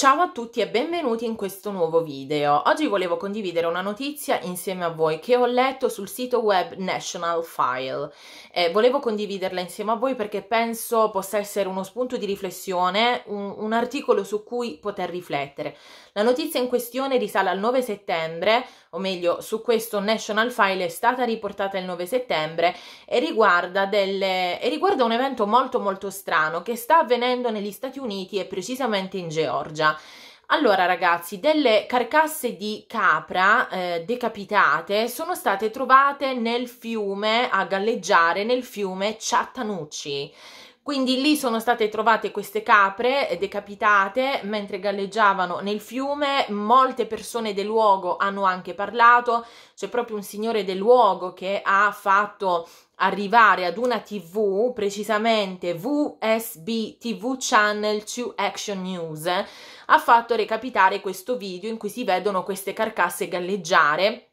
Ciao a tutti e benvenuti in questo nuovo video. Oggi volevo condividere una notizia insieme a voi che ho letto sul sito web National File. Eh, volevo condividerla insieme a voi perché penso possa essere uno spunto di riflessione, un, un articolo su cui poter riflettere. La notizia in questione risale al 9 settembre o meglio su questo National File è stata riportata il 9 settembre e riguarda, delle, e riguarda un evento molto molto strano che sta avvenendo negli Stati Uniti e precisamente in Georgia. Allora ragazzi, delle carcasse di capra eh, decapitate sono state trovate nel fiume, a galleggiare nel fiume Chattanucci. Quindi lì sono state trovate queste capre eh, decapitate mentre galleggiavano nel fiume, molte persone del luogo hanno anche parlato, c'è proprio un signore del luogo che ha fatto arrivare ad una tv, precisamente VSB TV Channel 2 Action News, ha fatto recapitare questo video in cui si vedono queste carcasse galleggiare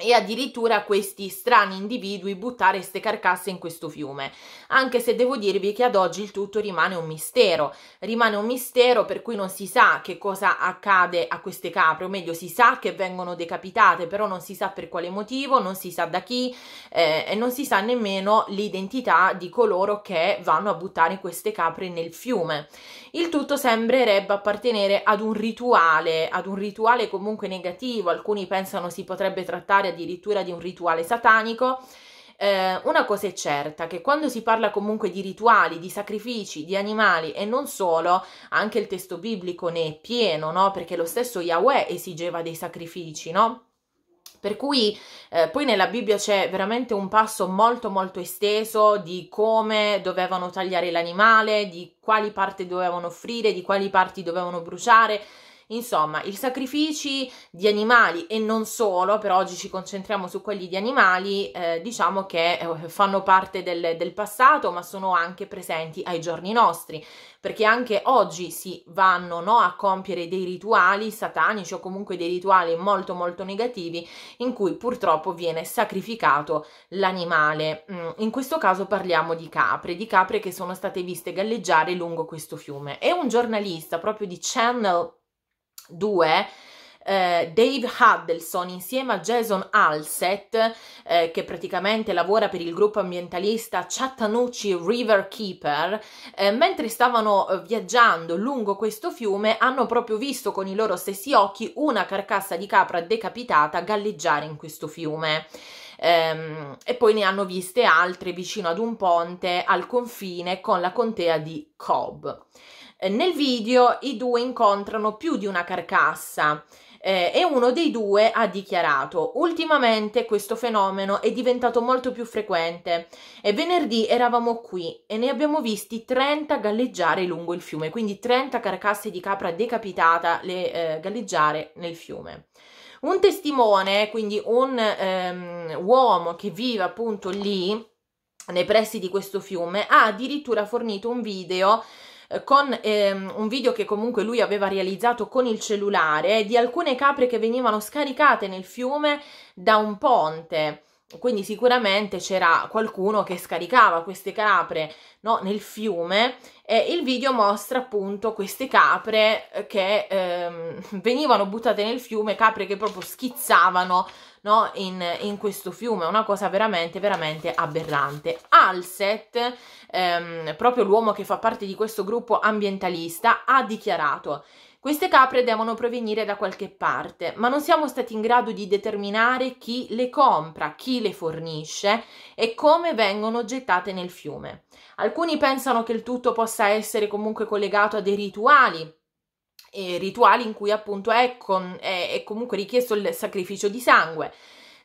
e addirittura questi strani individui buttare queste carcasse in questo fiume, anche se devo dirvi che ad oggi il tutto rimane un mistero, rimane un mistero per cui non si sa che cosa accade a queste capre, o meglio si sa che vengono decapitate, però non si sa per quale motivo, non si sa da chi eh, e non si sa nemmeno l'identità di coloro che vanno a buttare queste capre nel fiume. Il tutto sembrerebbe appartenere ad un rituale, ad un rituale comunque negativo, alcuni pensano si potrebbe trattare parlare addirittura di un rituale satanico, eh, una cosa è certa, che quando si parla comunque di rituali, di sacrifici, di animali e non solo, anche il testo biblico ne è pieno, no? Perché lo stesso Yahweh esigeva dei sacrifici, no? Per cui eh, poi nella Bibbia c'è veramente un passo molto molto esteso di come dovevano tagliare l'animale, di quali parti dovevano offrire, di quali parti dovevano bruciare, Insomma, i sacrifici di animali e non solo, per oggi ci concentriamo su quelli di animali, eh, diciamo che eh, fanno parte del, del passato, ma sono anche presenti ai giorni nostri, perché anche oggi si vanno no, a compiere dei rituali satanici o comunque dei rituali molto molto negativi in cui purtroppo viene sacrificato l'animale. Mm, in questo caso parliamo di capre, di capre che sono state viste galleggiare lungo questo fiume e un giornalista proprio di Channel Due, eh, Dave Huddelson insieme a Jason Alset, eh, che praticamente lavora per il gruppo ambientalista Chattanoocee River Keeper, eh, mentre stavano eh, viaggiando lungo questo fiume hanno proprio visto con i loro stessi occhi una carcassa di capra decapitata galleggiare in questo fiume ehm, e poi ne hanno viste altre vicino ad un ponte al confine con la contea di Cobb. Eh, nel video i due incontrano più di una carcassa. Eh, e uno dei due ha dichiarato ultimamente questo fenomeno è diventato molto più frequente e eh, venerdì eravamo qui e ne abbiamo visti 30 galleggiare lungo il fiume quindi 30 carcasse di capra decapitata le, eh, galleggiare nel fiume un testimone quindi un ehm, uomo che vive appunto lì nei pressi di questo fiume ha addirittura fornito un video eh, con ehm, un video che comunque lui aveva realizzato con il cellulare di alcune capre che venivano scaricate nel fiume da un ponte quindi sicuramente c'era qualcuno che scaricava queste capre no, nel fiume e il video mostra appunto queste capre eh, che ehm, venivano buttate nel fiume, capre che proprio schizzavano no, in, in, questo fiume, una cosa veramente, veramente aberrante. Alset, ehm, proprio l'uomo che fa parte di questo gruppo ambientalista, ha dichiarato queste capre devono provenire da qualche parte, ma non siamo stati in grado di determinare chi le compra, chi le fornisce e come vengono gettate nel fiume. Alcuni pensano che il tutto possa essere comunque collegato a dei rituali eh, rituali in cui appunto è, con, è, è comunque richiesto il sacrificio di sangue.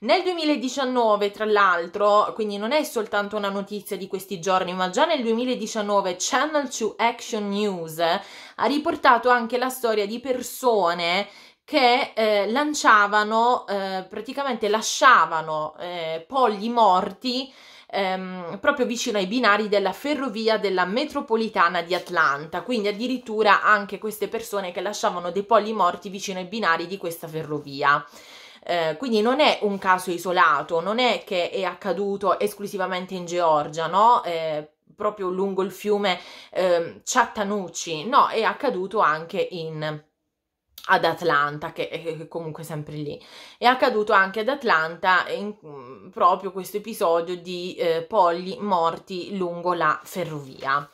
Nel 2019, tra l'altro, quindi non è soltanto una notizia di questi giorni, ma già nel 2019 Channel 2 Action News ha riportato anche la storia di persone che eh, lanciavano, eh, praticamente lasciavano eh, polli morti ehm, proprio vicino ai binari della ferrovia della metropolitana di Atlanta, quindi addirittura anche queste persone che lasciavano dei polli morti vicino ai binari di questa ferrovia. Eh, quindi non è un caso isolato, non è che è accaduto esclusivamente in Georgia, no? Eh, proprio lungo il fiume eh, Chattanooga, no, è accaduto anche in ad Atlanta, che eh, è comunque sempre lì. È accaduto anche ad Atlanta in, mm, proprio questo episodio di eh, polli morti lungo la ferrovia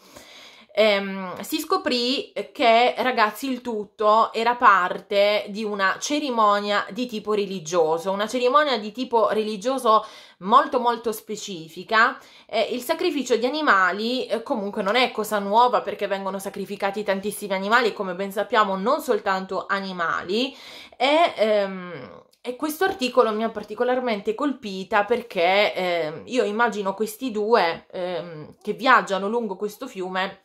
ehm, si scoprì che, ragazzi, il tutto era parte di una cerimonia di tipo religioso, una cerimonia di tipo religioso molto molto specifica. Eh, il sacrificio di animali eh, comunque non è cosa nuova perché vengono sacrificati tantissimi animali, come ben sappiamo non soltanto animali, e, ehm, e questo articolo mi ha particolarmente colpita perché eh, io immagino questi due ehm, che viaggiano lungo questo fiume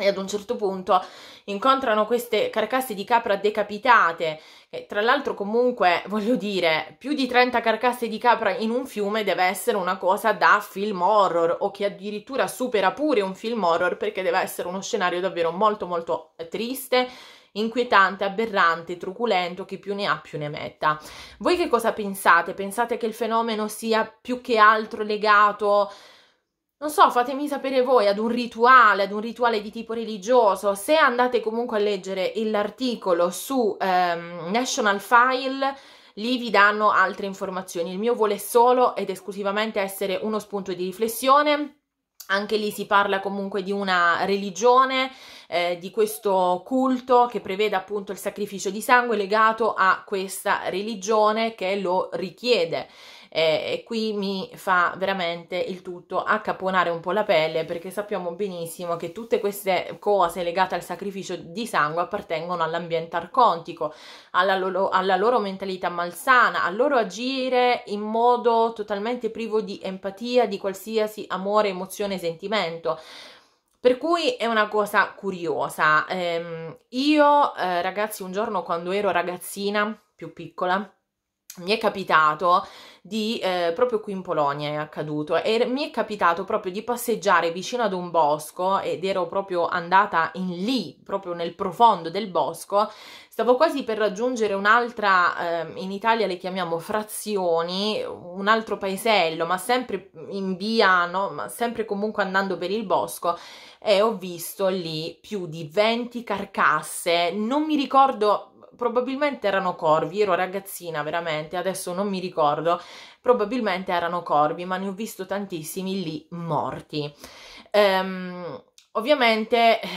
e ad un certo punto incontrano queste carcasse di capra decapitate, e tra l'altro comunque voglio dire, più di 30 carcasse di capra in un fiume deve essere una cosa da film horror o che addirittura supera pure un film horror perché deve essere uno scenario davvero molto molto eh, triste inquietante, aberrante, truculento, che più ne ha più ne metta. Voi che cosa pensate? Pensate che il fenomeno sia più che altro legato non so, fatemi sapere voi, ad un rituale, ad un rituale di tipo religioso, se andate comunque a leggere l'articolo su ehm, National File, lì vi danno altre informazioni. Il mio vuole solo ed esclusivamente essere uno spunto di riflessione, anche lì si parla comunque di una religione, eh, di questo culto che prevede appunto il sacrificio di sangue legato a questa religione che lo richiede. Eh, e qui mi fa veramente il tutto accaponare un po' la pelle perché sappiamo benissimo che tutte queste cose legate al sacrificio di sangue appartengono all'ambiente arcontico, alla loro, alla loro mentalità malsana, al loro agire in modo totalmente privo di empatia, di qualsiasi amore, emozione sentimento per cui è una cosa curiosa. Eh, io, eh, ragazzi, un giorno quando ero ragazzina più piccola, mi è capitato di eh, proprio qui in Polonia è accaduto e mi è capitato proprio di passeggiare vicino ad un bosco ed ero proprio andata in lì, proprio nel profondo del bosco. Stavo quasi per raggiungere un'altra, eh, in Italia le chiamiamo frazioni, un altro paesello, ma sempre in via, no? ma sempre comunque andando per il bosco e ho visto lì più di 20 carcasse, non mi ricordo probabilmente erano corvi, ero ragazzina veramente, adesso non mi ricordo, probabilmente erano corvi, ma ne ho visto tantissimi lì morti. Ehm, ovviamente eh,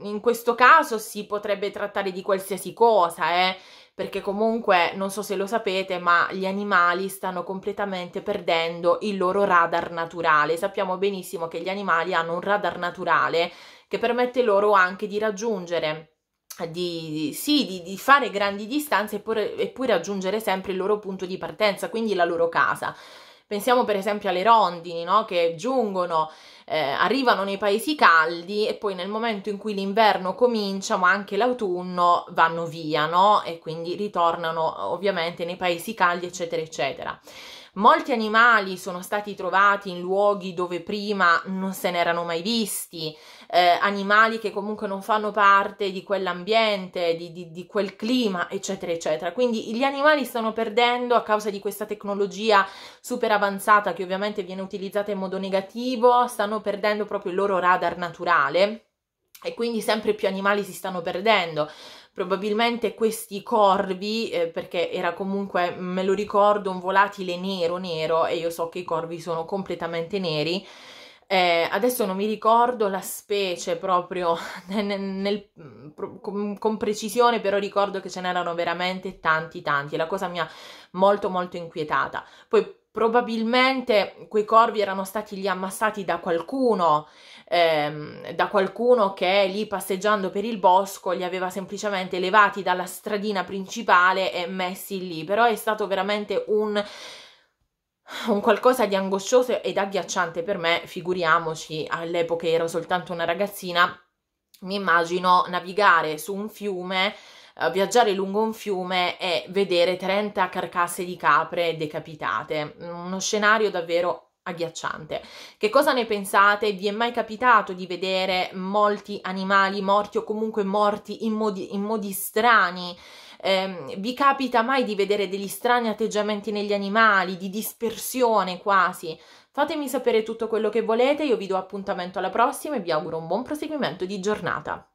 in questo caso si potrebbe trattare di qualsiasi cosa, eh, perché comunque non so se lo sapete, ma gli animali stanno completamente perdendo il loro radar naturale. Sappiamo benissimo che gli animali hanno un radar naturale che permette loro anche di raggiungere di, sì, di, di, fare grandi distanze eppure, eppure raggiungere sempre il loro punto di partenza, quindi la loro casa. Pensiamo per esempio alle rondini no? che giungono, eh, arrivano nei paesi caldi e poi nel momento in cui l'inverno comincia, ma anche l'autunno, vanno via no? e quindi ritornano ovviamente nei paesi caldi, eccetera, eccetera. Molti animali sono stati trovati in luoghi dove prima non se n'erano mai visti, eh, animali che comunque non fanno parte di quell'ambiente, di, di, di quel clima, eccetera, eccetera. Quindi gli animali stanno perdendo a causa di questa tecnologia super avanzata che ovviamente viene utilizzata in modo negativo, stanno perdendo proprio il loro radar naturale e quindi sempre più animali si stanno perdendo. Probabilmente questi corvi, eh, perché era comunque, me lo ricordo, un volatile nero nero e io so che i corvi sono completamente neri, eh, adesso non mi ricordo la specie proprio nel, nel, con, con, precisione, però ricordo che ce n'erano veramente tanti tanti. e La cosa mi ha molto molto inquietata. Poi probabilmente quei corvi erano stati lì ammassati da qualcuno, ehm, da qualcuno che lì passeggiando per il bosco li aveva semplicemente levati dalla stradina principale e messi lì, però è stato veramente un, un qualcosa di angoscioso ed agghiacciante per me, figuriamoci, all'epoca ero soltanto una ragazzina, mi immagino navigare su un fiume eh, viaggiare lungo un fiume e vedere 30 carcasse di capre decapitate. Uno scenario davvero agghiacciante. Che cosa ne pensate? Vi è mai capitato di vedere molti animali morti o comunque morti in modi, in modi strani? Eh, vi capita mai di vedere degli strani atteggiamenti negli animali, di dispersione quasi? Fatemi sapere tutto quello che volete, io vi do appuntamento alla prossima e vi auguro un buon proseguimento di giornata.